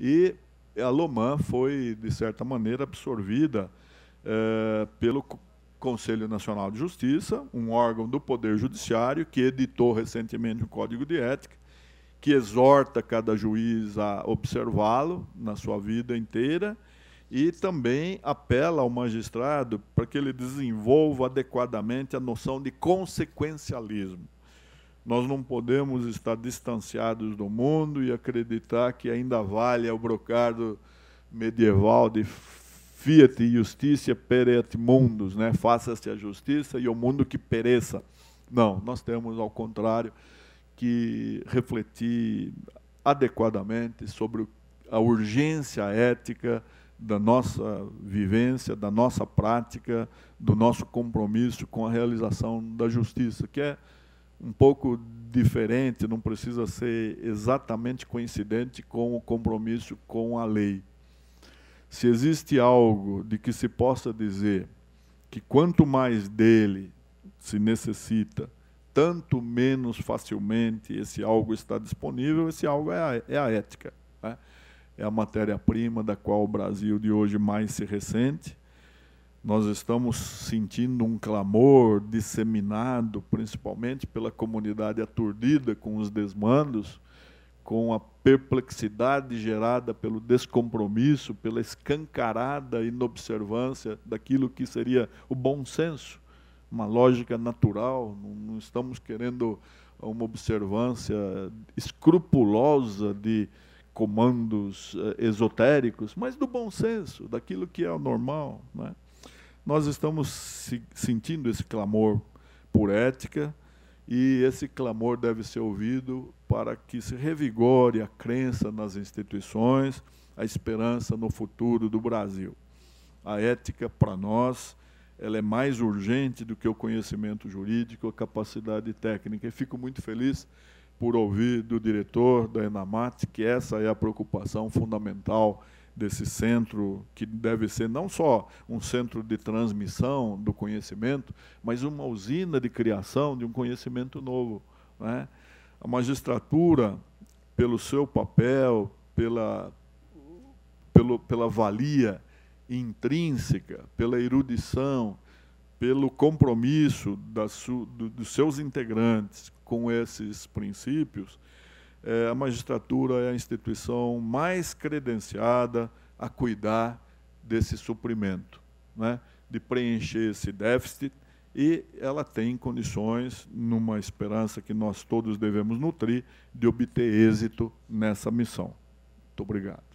E a Lomã foi, de certa maneira, absorvida eh, pelo Conselho Nacional de Justiça, um órgão do Poder Judiciário que editou recentemente o um Código de Ética, que exorta cada juiz a observá-lo na sua vida inteira e também apela ao magistrado para que ele desenvolva adequadamente a noção de consequencialismo. Nós não podemos estar distanciados do mundo e acreditar que ainda vale o brocado medieval de fiat justiça peret mundus, né? faça-se a justiça e o mundo que pereça. Não, nós temos, ao contrário, que refletir adequadamente sobre a urgência ética da nossa vivência, da nossa prática, do nosso compromisso com a realização da justiça, que é um pouco diferente, não precisa ser exatamente coincidente com o compromisso com a lei. Se existe algo de que se possa dizer que quanto mais dele se necessita, tanto menos facilmente esse algo está disponível, esse algo é a, é a ética. Né? É a matéria-prima da qual o Brasil de hoje mais se ressente nós estamos sentindo um clamor disseminado, principalmente pela comunidade aturdida com os desmandos, com a perplexidade gerada pelo descompromisso, pela escancarada inobservância daquilo que seria o bom senso, uma lógica natural. Não, estamos querendo uma observância escrupulosa de comandos eh, esotéricos, mas do bom senso, daquilo que é o normal. Né? nós estamos se sentindo esse clamor por ética e esse clamor deve ser ouvido para que se revigore a crença nas instituições, a esperança no futuro do Brasil. A ética, para nós, ela é mais urgente do que o conhecimento jurídico, a capacidade técnica. E fico muito feliz por ouvir do diretor da Enamat que essa é a preocupação fundamental desse centro, que deve ser não só um centro de transmissão do conhecimento, mas uma usina de criação de um conhecimento novo. Né? A magistratura, pelo seu papel, pela, pelo, pela valia intrínseca, pela erudição, pelo compromisso su, do, dos seus integrantes com esses princípios, é, a magistratura é a instituição mais credenciada a cuidar desse suprimento, né, de preencher esse déficit, e ela tem condições, numa esperança que nós todos devemos nutrir, de obter êxito nessa missão. Muito obrigado.